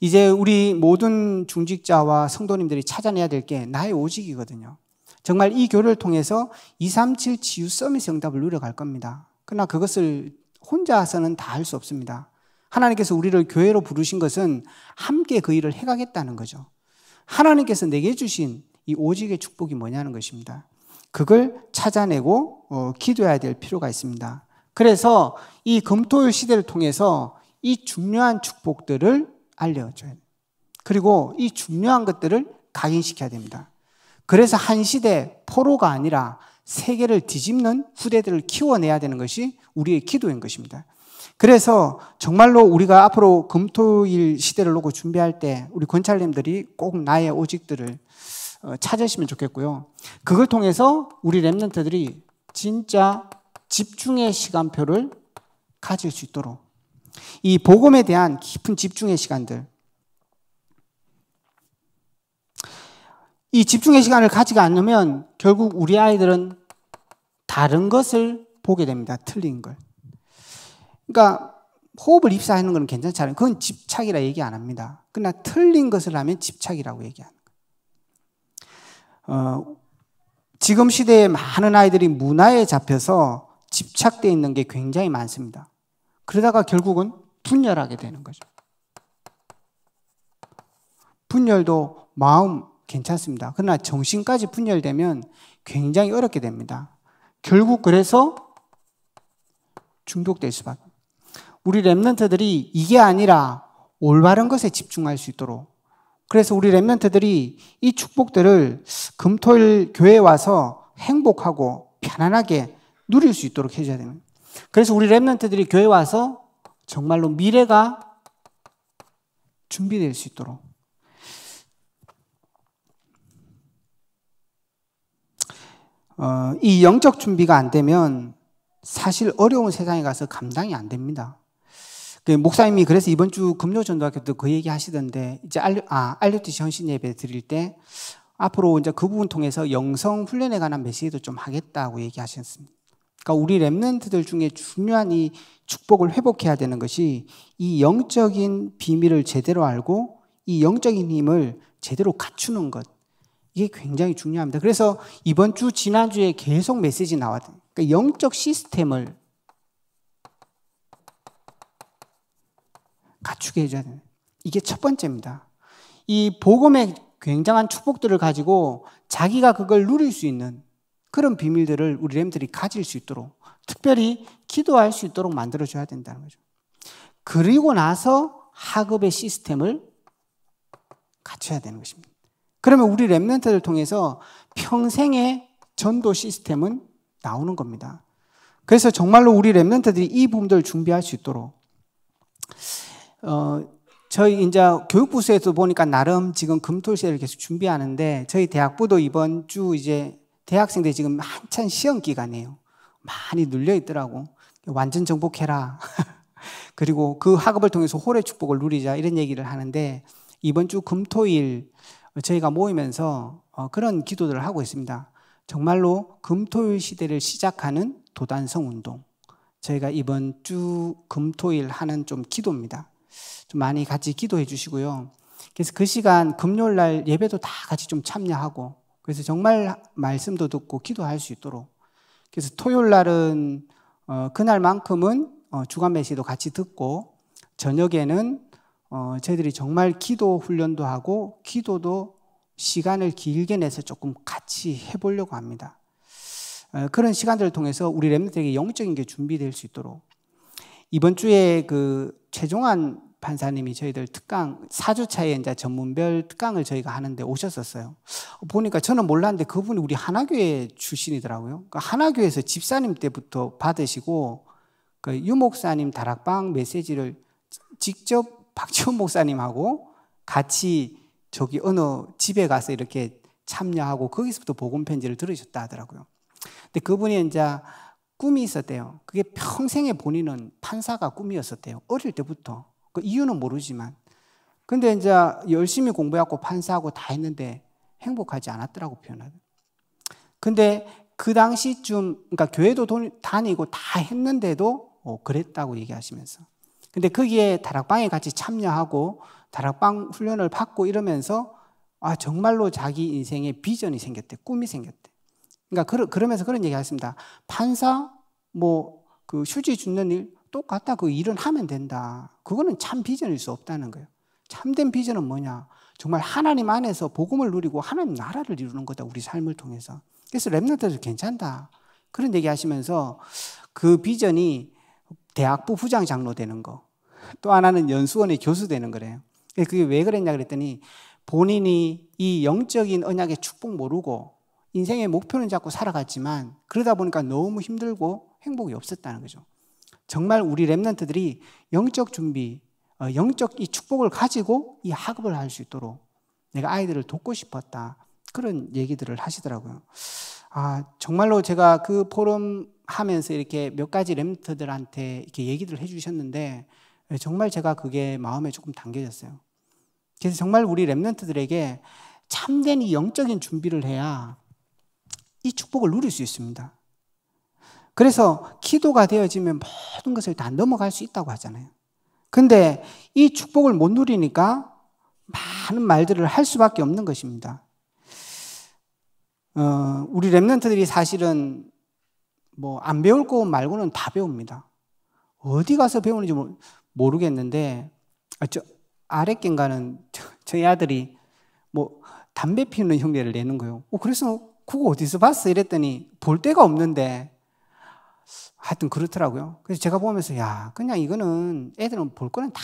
이제 우리 모든 중직자와 성도님들이 찾아내야 될 게 나의 오직이거든요. 정말 이 교를 통해서 237 지유 서밋의 응답을 누려갈 겁니다. 그러나 그것을 혼자서는 다 할 수 없습니다. 하나님께서 우리를 교회로 부르신 것은 함께 그 일을 해가겠다는 거죠. 하나님께서 내게 주신 이 오직의 축복이 뭐냐는 것입니다. 그걸 찾아내고 어, 기도해야 될 필요가 있습니다. 그래서 이 금토일 시대를 통해서 이 중요한 축복들을 알려줘야 돼요. 그리고 이 중요한 것들을 각인시켜야 됩니다. 그래서 한 시대 포로가 아니라 세계를 뒤집는 후대들을 키워내야 되는 것이 우리의 기도인 것입니다. 그래서 정말로 우리가 앞으로 금토일 시대를 놓고 준비할 때 우리 권찰님들이 꼭 나의 오직들을 어, 찾으시면 좋겠고요. 그걸 통해서 우리 랩런트들이 진짜 집중의 시간표를 가질 수 있도록 이 복음에 대한 깊은 집중의 시간들. 이 집중의 시간을 가지지 않으면 결국 우리 아이들은 다른 것을 보게 됩니다. 틀린 걸. 그러니까 호흡을 입사하는 건 괜찮잖아요. 그건 집착이라 얘기 안 합니다. 그러나 틀린 것을 하면 집착이라고 얘기하는 거예요. 어, 지금 시대에 많은 아이들이 문화에 잡혀서 집착되어 있는 게 굉장히 많습니다. 그러다가 결국은 분열하게 되는 거죠. 분열도 마음 괜찮습니다. 그러나 정신까지 분열되면 굉장히 어렵게 됩니다. 결국 그래서 중독될 수밖에. 우리 랩런트들이 이게 아니라 올바른 것에 집중할 수 있도록. 그래서 우리 랩런트들이 이 축복들을 금토일 교회에 와서 행복하고 편안하게 누릴 수 있도록 해줘야 됩니다. 그래서 우리 랩런트들이 교회 와서 정말로 미래가 준비될 수 있도록 어, 이 영적 준비가 안 되면 사실 어려운 세상에 가서 감당이 안 됩니다. 그 목사님이 그래서 이번 주 금요 전도학교 때 그 얘기 하시던데 이제 알류, 아, 알류티시 헌신 예배 드릴 때 앞으로 이제 그 부분 통해서 영성 훈련에 관한 메시지도 좀 하겠다고 얘기하셨습니다. 그러니까 우리 랩런트들 중에 중요한 이 축복을 회복해야 되는 것이 이 영적인 비밀을 제대로 알고 이 영적인 힘을 제대로 갖추는 것. 이게 굉장히 중요합니다. 그래서 이번 주, 지난주에 계속 메시지 나왔던, 그러니까 영적 시스템을 갖추게 해줘야 되는. 이게 첫 번째입니다. 이 복음의 굉장한 축복들을 가지고 자기가 그걸 누릴 수 있는 그런 비밀들을 우리 램들이 가질 수 있도록 특별히 기도할 수 있도록 만들어줘야 된다는 거죠. 그리고 나서 학업의 시스템을 갖춰야 되는 것입니다. 그러면 우리 랩런트를 통해서 평생의 전도 시스템은 나오는 겁니다. 그래서 정말로 우리 랩런트들이 이 부분들을 준비할 수 있도록 어, 저희 이제 교육부서에서 보니까 나름 지금 금토시를 계속 준비하는데 저희 대학부도 이번 주 이제 대학생들이 지금 한참 시험 기간이에요. 많이 눌려 있더라고. 완전 정복해라. 그리고 그 학업을 통해서 홀의 축복을 누리자 이런 얘기를 하는데 이번 주 금토일 저희가 모이면서 어, 그런 기도들을 하고 있습니다. 정말로 금토일 시대를 시작하는 도단성 운동. 저희가 이번 주 금토일 하는 좀 기도입니다. 좀 많이 같이 기도해 주시고요. 그래서 그 시간 금요일 날 예배도 다 같이 좀 참여하고 그래서 정말 말씀도 듣고 기도할 수 있도록. 그래서 토요일 날은 어, 그날만큼은 어, 주간 메시도 같이 듣고 저녁에는 어, 저희들이 정말 기도 훈련도 하고 기도도 시간을 길게 내서 조금 같이 해보려고 합니다. 어, 그런 시간들을 통해서 우리 렘들에게 영적인 게 준비될 수 있도록 이번 주에 그 최종한 판사님이 저희들 특강 4주 차에 이제 전문별 특강을 저희가 하는데 오셨었어요. 보니까 저는 몰랐는데 그분이 우리 하나교회 출신이더라고요. 그러니까 하나교회에서 집사님 때부터 받으시고 그 유목사님 다락방 메시지를 직접 박지원 목사님하고 같이 저기 어느 집에 가서 이렇게 참여하고 거기서부터 복음 편지를 들으셨다 하더라고요. 근데 그분이 이제 꿈이 있었대요. 그게 평생에 본인은 판사가 꿈이었었대요. 어릴 때부터. 그 이유는 모르지만. 근데 이제 열심히 공부하고 판사하고 다 했는데 행복하지 않았더라고 표현하는. 근데 그 당시쯤, 그러니까 교회도 다니고 다 했는데도 어, 그랬다고 얘기하시면서. 근데 거기에 다락방에 같이 참여하고 다락방 훈련을 받고 이러면서 아, 정말로 자기 인생에 비전이 생겼대. 꿈이 생겼대. 그러니까 그러, 그러면서 그런 얘기 하십니다. 판사, 뭐, 그 휴지 줍는 일, 똑같다. 그 일은 하면 된다. 그거는 참 비전일 수 없다는 거예요. 참된 비전은 뭐냐? 정말 하나님 안에서 복음을 누리고 하나님 나라를 이루는 거다. 우리 삶을 통해서. 그래서 랩런트도 괜찮다. 그런 얘기 하시면서 그 비전이 대학부 부장 장로 되는 거. 또 하나는 연수원의 교수 되는 거래요. 그게 왜 그랬냐 그랬더니 본인이 이 영적인 언약의 축복 모르고 인생의 목표는 잡고 살아갔지만 그러다 보니까 너무 힘들고 행복이 없었다는 거죠. 정말 우리 랩런트들이 영적 준비, 어, 영적 이 축복을 가지고 이 학업을 할 수 있도록 내가 아이들을 돕고 싶었다. 그런 얘기들을 하시더라고요. 아, 정말로 제가 그 포럼 하면서 이렇게 몇 가지 랩런트들한테 이렇게 얘기를 해주셨는데 예, 정말 제가 그게 마음에 조금 당겨졌어요. 그래서 정말 우리 랩런트들에게 참된 이 영적인 준비를 해야 이 축복을 누릴 수 있습니다. 그래서 기도가 되어지면 모든 것을 다 넘어갈 수 있다고 하잖아요. 근데 이 축복을 못 누리니까 많은 말들을 할 수밖에 없는 것입니다. 어, 우리 랩런트들이 사실은 뭐 안 배울 거 말고는 다 배웁니다. 어디 가서 배우는지 모르겠는데 아, 저 아랫겐가는 저희 아들이 뭐 담배 피우는 형제를 내는 거예요. 어, 그래서 그거 어디서 봤어? 이랬더니 볼 데가 없는데 하여튼 그렇더라고요. 그래서 제가 보면서 야 그냥 이거는 애들은 볼 거는 다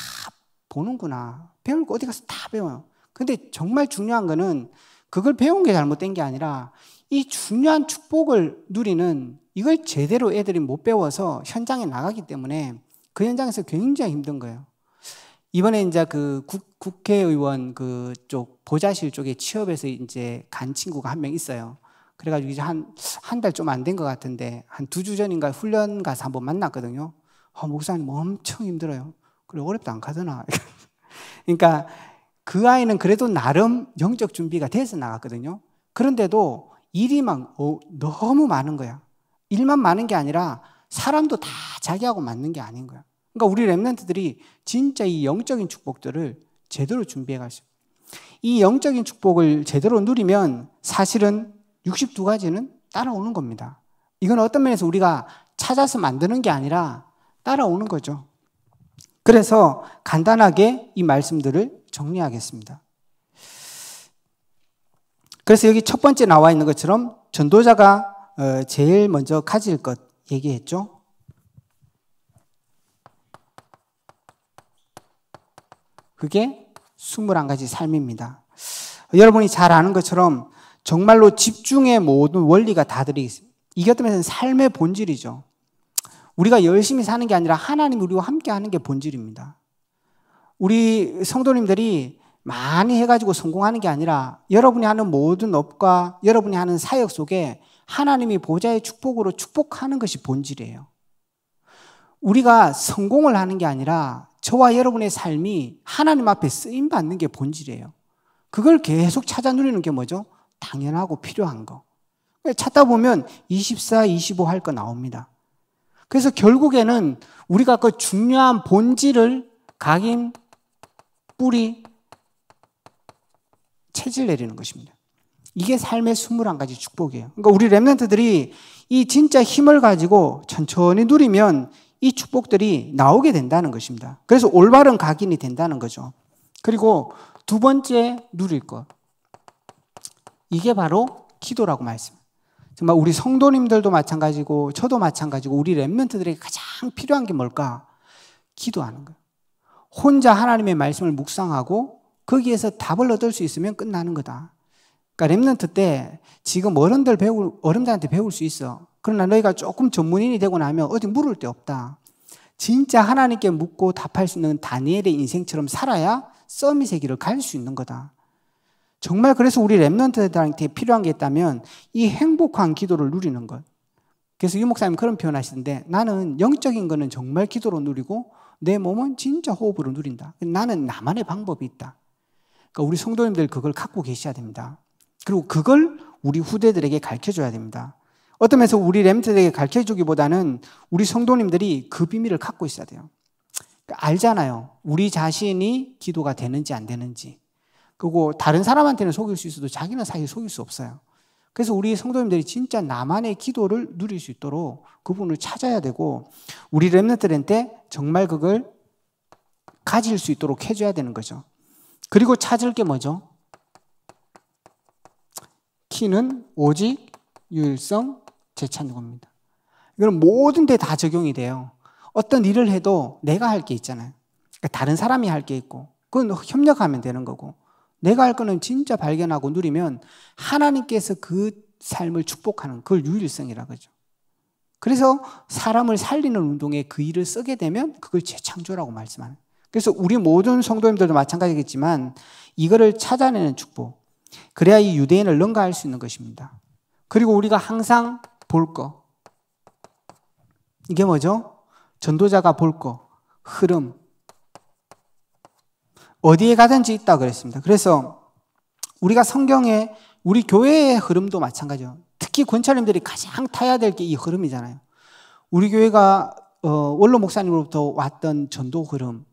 보는구나. 배울 거 어디 가서 다 배워요. 근데 정말 중요한 거는 그걸 배운 게 잘못된 게 아니라 이 중요한 축복을 누리는 이걸 제대로 애들이 못 배워서 현장에 나가기 때문에 그 현장에서 굉장히 힘든 거예요. 이번에 이제 그 국, 회의원 그쪽 보좌실 쪽에 취업해서 이제 간 친구가 한 명 있어요. 그래가지고 이제 한, 한 달 좀 안 된 것 같은데, 한 두 주 전인가 훈련 가서 한번 만났거든요. 아, 목사님 뭐 엄청 힘들어요. 그래, 어렵다 안 가더나. 그러니까 그 아이는 그래도 나름 영적 준비가 돼서 나갔거든요. 그런데도 일이 막 어, 너무 많은 거야. 일만 많은 게 아니라 사람도 다 자기하고 맞는 게 아닌 거야. 그러니까 우리 랩런트들이 진짜 이 영적인 축복들을 제대로 준비해 가시고 이 영적인 축복을 제대로 누리면 사실은 62가지는 따라오는 겁니다. 이건 어떤 면에서 우리가 찾아서 만드는 게 아니라 따라오는 거죠. 그래서 간단하게 이 말씀들을 정리하겠습니다. 그래서 여기 첫 번째 나와 있는 것처럼 전도자가 어, 제일 먼저 가질 것 얘기했죠. 그게 21가지 삶입니다. 여러분이 잘 아는 것처럼 정말로 집중의 모든 원리가 다 들어있습니다. 이것때문에 삶의 본질이죠. 우리가 열심히 사는 게 아니라 하나님 우리와 함께 하는 게 본질입니다. 우리 성도님들이 많이 해가지고 성공하는 게 아니라 여러분이 하는 모든 업과 여러분이 하는 사역 속에 하나님이 보좌의 축복으로 축복하는 것이 본질이에요. 우리가 성공을 하는 게 아니라 저와 여러분의 삶이 하나님 앞에 쓰임 받는 게 본질이에요. 그걸 계속 찾아 누리는 게 뭐죠? 당연하고 필요한 거. 그러니까 찾다 보면 24, 25 할 거 나옵니다. 그래서 결국에는 우리가 그 중요한 본질을 각인, 뿌리, 체질 내리는 것입니다. 이게 삶의 21가지 축복이에요. 그러니까 우리 랩런트들이 이 진짜 힘을 가지고 천천히 누리면 이 축복들이 나오게 된다는 것입니다. 그래서 올바른 각인이 된다는 거죠. 그리고 두 번째 누릴 것. 이게 바로 기도라고 말씀. 정말 우리 성도님들도 마찬가지고 저도 마찬가지고 우리 랩런트들에게 가장 필요한 게 뭘까? 기도하는 거예요. 혼자 하나님의 말씀을 묵상하고 거기에서 답을 얻을 수 있으면 끝나는 거다. 그러니까 랩런트 때 지금 어른들 배울 어른들한테 배울 수 있어. 그러나 너희가 조금 전문인이 되고 나면 어디 물을 데 없다. 진짜 하나님께 묻고 답할 수 있는 다니엘의 인생처럼 살아야 서밋의 길을 갈수 있는 거다. 정말 그래서 우리 랩런트들한테 필요한 게 있다면 이 행복한 기도를 누리는 것. 그래서 유 목사님 그런 표현 하시는데 나는 영적인 거는 정말 기도로 누리고 내 몸은 진짜 호흡으로 누린다. 나는 나만의 방법이 있다. 그러니까 우리 성도님들 그걸 갖고 계셔야 됩니다. 그리고 그걸 우리 후대들에게 가르쳐 줘야 됩니다. 어떤 면에서 우리 렘트들에게 가르쳐 주기보다는 우리 성도님들이 그 비밀을 갖고 있어야 돼요. 그러니까 알잖아요. 우리 자신이 기도가 되는지 안 되는지. 그리고 다른 사람한테는 속일 수 있어도 자기는 사실 속일 수 없어요. 그래서 우리 성도님들이 진짜 나만의 기도를 누릴 수 있도록 그분을 찾아야 되고 우리 랩런들한테 정말 그걸 가질 수 있도록 해줘야 되는 거죠. 그리고 찾을 게 뭐죠? 키는 오직 유일성 재찬는 겁니다. 이건 모든 데 다 적용이 돼요. 어떤 일을 해도 내가 할 게 있잖아요. 그러니까 다른 사람이 할 게 있고 그건 협력하면 되는 거고 내가 할 거는 진짜 발견하고 누리면 하나님께서 그 삶을 축복하는 그걸 유일성이라 고하죠 그래서 사람을 살리는 운동에 그 일을 쓰게 되면 그걸 재창조라고 말씀하는. 그래서 우리 모든 성도님들도 마찬가지겠지만 이거를 찾아내는 축복. 그래야 이 유대인을 능가할 수 있는 것입니다. 그리고 우리가 항상 볼 거. 이게 뭐죠? 전도자가 볼 거. 흐름, 어디에 가든지 있다 그랬습니다. 그래서 우리가 성경에 우리 교회의 흐름도 마찬가지예요. 특히 권찰님들이 가장 타야 될 게 이 흐름이잖아요. 우리 교회가 어, 원로 목사님으로부터 왔던 전도 흐름,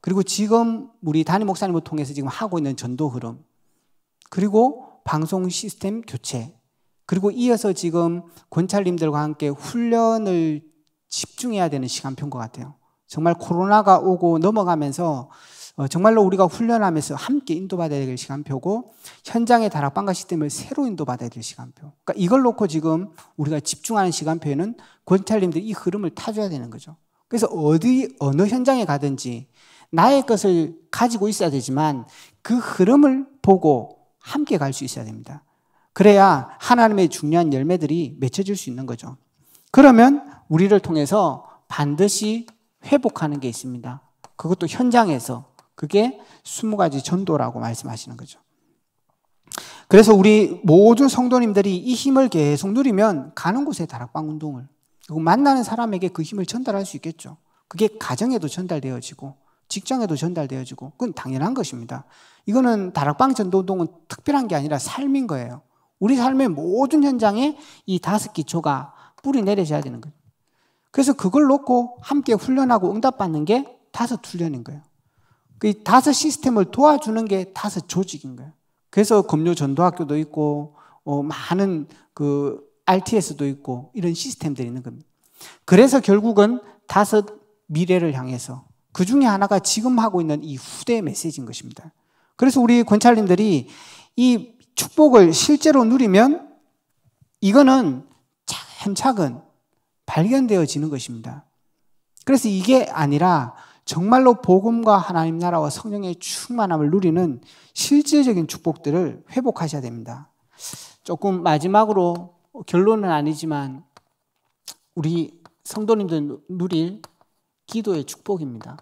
그리고 지금 우리 단임 목사님을 통해서 지금 하고 있는 전도 흐름, 그리고 방송 시스템 교체, 그리고 이어서 지금 권찰님들과 함께 훈련을 집중해야 되는 시간표인 것 같아요. 정말 코로나가 오고 넘어가면서 어, 정말로 우리가 훈련하면서 함께 인도받아야 될 시간표고 현장의 다락방과 시스템을 새로 인도받아야 될 시간표. 그러니까 이걸 놓고 지금 우리가 집중하는 시간표에는 권찰님들이 이 흐름을 타줘야 되는 거죠. 그래서 어디 어느 현장에 가든지 나의 것을 가지고 있어야 되지만 그 흐름을 보고 함께 갈 수 있어야 됩니다. 그래야 하나님의 중요한 열매들이 맺혀질 수 있는 거죠. 그러면 우리를 통해서 반드시 회복하는 게 있습니다. 그것도 현장에서 그게 스무 가지 전도라고 말씀하시는 거죠. 그래서 우리 모든 성도님들이 이 힘을 계속 누리면 가는 곳에 다락방 운동을 그리고 만나는 사람에게 그 힘을 전달할 수 있겠죠. 그게 가정에도 전달되어지고 직장에도 전달되어지고 그건 당연한 것입니다. 이거는 다락방 전도 운동은 특별한 게 아니라 삶인 거예요. 우리 삶의 모든 현장에 이 다섯 기초가 뿌리 내려져야 되는 거예요. 그래서 그걸 놓고 함께 훈련하고 응답받는 게 다섯 훈련인 거예요. 그 다섯 시스템을 도와주는 게 다섯 조직인 거예요. 그래서 검료 전도학교도 있고 어, 많은 그 RTS도 있고 이런 시스템들이 있는 겁니다. 그래서 결국은 다섯 미래를 향해서 그 중에 하나가 지금 하고 있는 이 후대 메시지인 것입니다. 그래서 우리 권찰님들이 이 축복을 실제로 누리면 이거는 차근차근 발견되어지는 것입니다. 그래서 이게 아니라 정말로 복음과 하나님 나라와 성령의 충만함을 누리는 실질적인 축복들을 회복하셔야 됩니다. 조금 마지막으로 결론은 아니지만 우리 성도님들 누릴 기도의 축복입니다.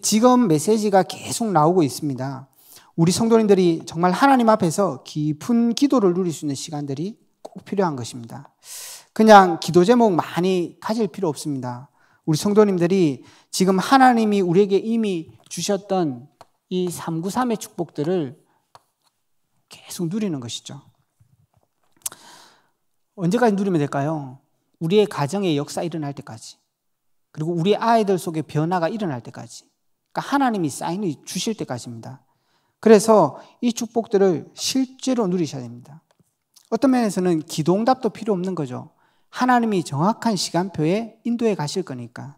지금 메시지가 계속 나오고 있습니다. 우리 성도님들이 정말 하나님 앞에서 깊은 기도를 누릴 수 있는 시간들이 꼭 필요한 것입니다. 그냥 기도 제목 많이 가질 필요 없습니다. 우리 성도님들이 지금 하나님이 우리에게 이미 주셨던 이 393의 축복들을 계속 누리는 것이죠. 언제까지 누리면 될까요? 우리의 가정의 역사 일어날 때까지. 그리고 우리 아이들 속에 변화가 일어날 때까지. 그러니까 하나님이 사인을 주실 때까지입니다. 그래서 이 축복들을 실제로 누리셔야 됩니다. 어떤 면에서는 기동답도 필요 없는 거죠. 하나님이 정확한 시간표에 인도해 가실 거니까.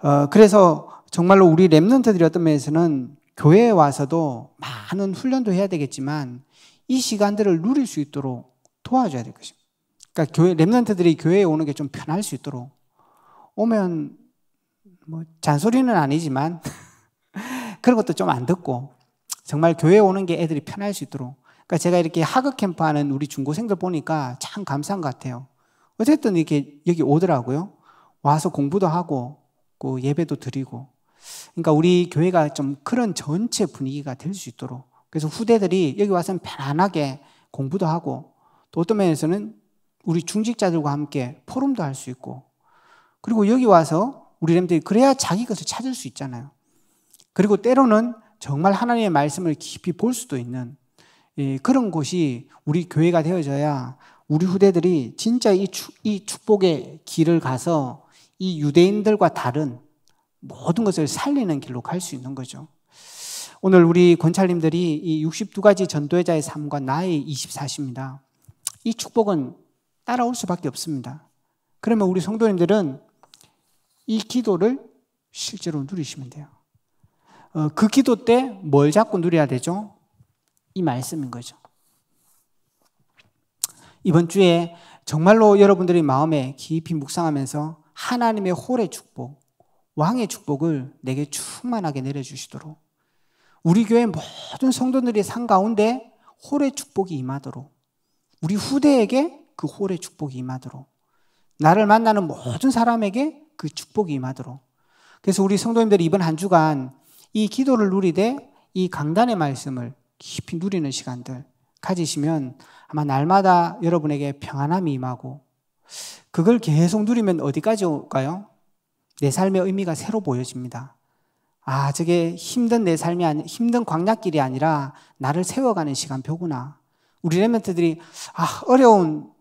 어, 그래서 정말로 우리 랩런트들이 어떤 면에서는 교회에 와서도 많은 훈련도 해야 되겠지만 이 시간들을 누릴 수 있도록 도와줘야 될 것입니다. 그러니까 교회 렘넌트들이 교회에 오는 게 좀 편할 수 있도록 오면 뭐 잔소리는 아니지만 그런 것도 좀 안 듣고 정말 교회 오는 게 애들이 편할 수 있도록 그러니까 제가 이렇게 하급 캠프 하는 우리 중고생들 보니까 참 감사한 것 같아요. 어쨌든 이렇게 여기 오더라고요. 와서 공부도 하고 그 예배도 드리고. 그러니까 우리 교회가 좀 그런 전체 분위기가 될 수 있도록. 그래서 후대들이 여기 와서는 편안하게 공부도 하고 또 어떤 면에서는 우리 중직자들과 함께 포럼도 할 수 있고 그리고 여기 와서 우리 렘들이 그래야 자기 것을 찾을 수 있잖아요. 그리고 때로는 정말 하나님의 말씀을 깊이 볼 수도 있는 예, 그런 곳이 우리 교회가 되어져야 우리 후대들이 진짜 이, 추, 이 축복의 길을 가서 이 유대인들과 다른 모든 것을 살리는 길로 갈 수 있는 거죠. 오늘 우리 권찰님들이 이 62가지 전도자의 회 삶과 나의 24시입니다. 이 축복은 따라올 수밖에 없습니다. 그러면 우리 성도님들은 이 기도를 실제로 누리시면 돼요. 어, 그 기도 때 뭘 자꾸 누려야 되죠? 이 말씀인 거죠. 이번 주에 정말로 여러분들이 마음에 깊이 묵상하면서 하나님의 홀의 축복, 왕의 축복을 내게 충만하게 내려주시도록 우리 교회 모든 성도들이 산 가운데 홀의 축복이 임하도록 우리 후대에게 그 홀의 축복이 임하도록 나를 만나는 모든 사람에게 그 축복이 임하도록 그래서 우리 성도님들이 이번 한 주간 이 기도를 누리되 이 강단의 말씀을 깊이 누리는 시간들 가지시면 아마 날마다 여러분에게 평안함이 임하고 그걸 계속 누리면 어디까지 올까요? 내 삶의 의미가 새로 보여집니다. 아, 저게 힘든 내 삶이 아니, 힘든 광약길이 아니라 나를 세워가는 시간표구나. 우리 레멘트들이, 아, 어려운,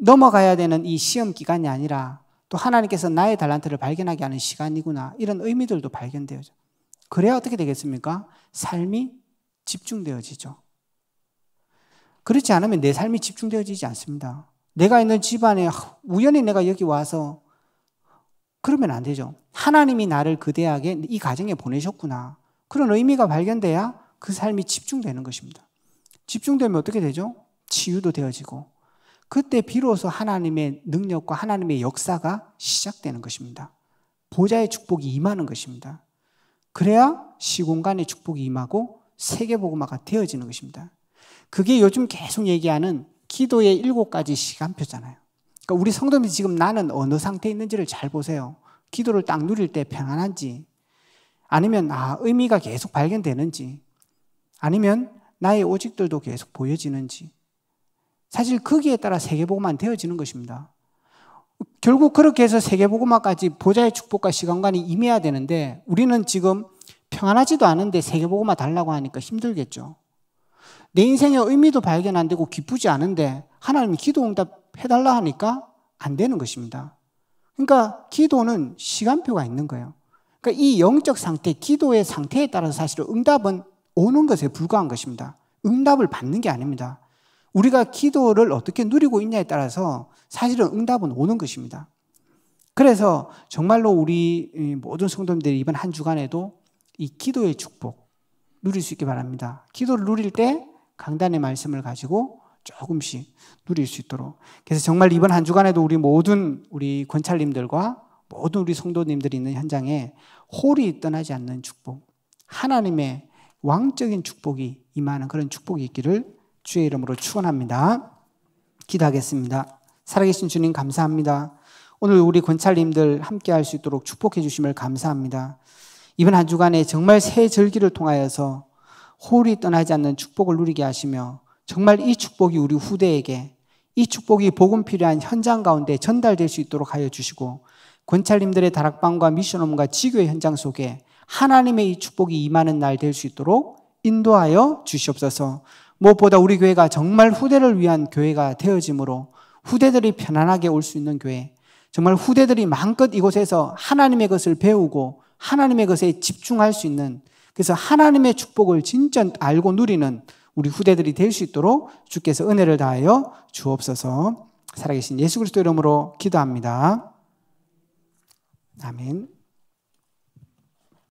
넘어가야 되는 이 시험 기간이 아니라 또 하나님께서 나의 달란트를 발견하게 하는 시간이구나. 이런 의미들도 발견되어져. 그래야 어떻게 되겠습니까? 삶이 집중되어지죠. 그렇지 않으면 내 삶이 집중되어지지 않습니다. 내가 있는 집안에 우연히 내가 여기 와서 그러면 안 되죠. 하나님이 나를 그대하게 이 가정에 보내셨구나. 그런 의미가 발견돼야 그 삶이 집중되는 것입니다. 집중되면 어떻게 되죠? 치유도 되어지고 그때 비로소 하나님의 능력과 하나님의 역사가 시작되는 것입니다. 보좌의 축복이 임하는 것입니다. 그래야 시공간의 축복이 임하고 세계복음화가 되어지는 것입니다. 그게 요즘 계속 얘기하는 기도의 일곱 가지 시간표잖아요. 그러니까 우리 성도님 지금 나는 어느 상태에 있는지를 잘 보세요. 기도를 딱 누릴 때 평안한지, 아니면 아, 의미가 계속 발견되는지, 아니면 나의 오직들도 계속 보여지는지. 사실 거기에 따라 세계보고만 되어지는 것입니다. 결국 그렇게 해서 세계보고만까지 보좌의 축복과 시간관이 임해야 되는데 우리는 지금 평안하지도 않은데 세계보고만 달라고 하니까 힘들겠죠. 내 인생의 의미도 발견 안 되고 기쁘지 않은데 하나님이 기도 응답 해달라 하니까 안 되는 것입니다. 그러니까 기도는 시간표가 있는 거예요. 그러니까 이 영적 상태, 기도의 상태에 따라서 사실 응답은 오는 것에 불과한 것입니다. 응답을 받는 게 아닙니다. 우리가 기도를 어떻게 누리고 있냐에 따라서 사실은 응답은 오는 것입니다. 그래서 정말로 우리 모든 성도님들이 이번 한 주간에도 이 기도의 축복 누릴 수있게 바랍니다. 기도를 누릴 때 강단의 말씀을 가지고 조금씩 누릴 수 있도록. 그래서 정말 이번 한 주간에도 우리 모든 우리 권찰님들과 모든 우리 성도님들이 있는 현장에 홀이 떠나지 않는 축복, 하나님의 왕적인 축복이 임하는 그런 축복이 있기를 주의 이름으로 축원합니다. 기도하겠습니다. 살아계신 주님 감사합니다. 오늘 우리 권찰님들 함께 할 수 있도록 축복해 주심을 감사합니다. 이번 한 주간에 정말 새 절기를 통하여서 홀이 떠나지 않는 축복을 누리게 하시며 정말 이 축복이 우리 후대에게 이 축복이 복음 필요한 현장 가운데 전달될 수 있도록 하여 주시고 권찰님들의 다락방과 미션홈과 지교의 현장 속에 하나님의 이 축복이 임하는 날 될 수 있도록 인도하여 주시옵소서. 무엇보다 우리 교회가 정말 후대를 위한 교회가 되어지므로 후대들이 편안하게 올 수 있는 교회, 정말 후대들이 마음껏 이곳에서 하나님의 것을 배우고 하나님의 것에 집중할 수 있는 그래서 하나님의 축복을 진짜 알고 누리는 우리 후대들이 될 수 있도록 주께서 은혜를 다하여 주옵소서 살아계신 예수 그리스도 이름으로 기도합니다. 아멘.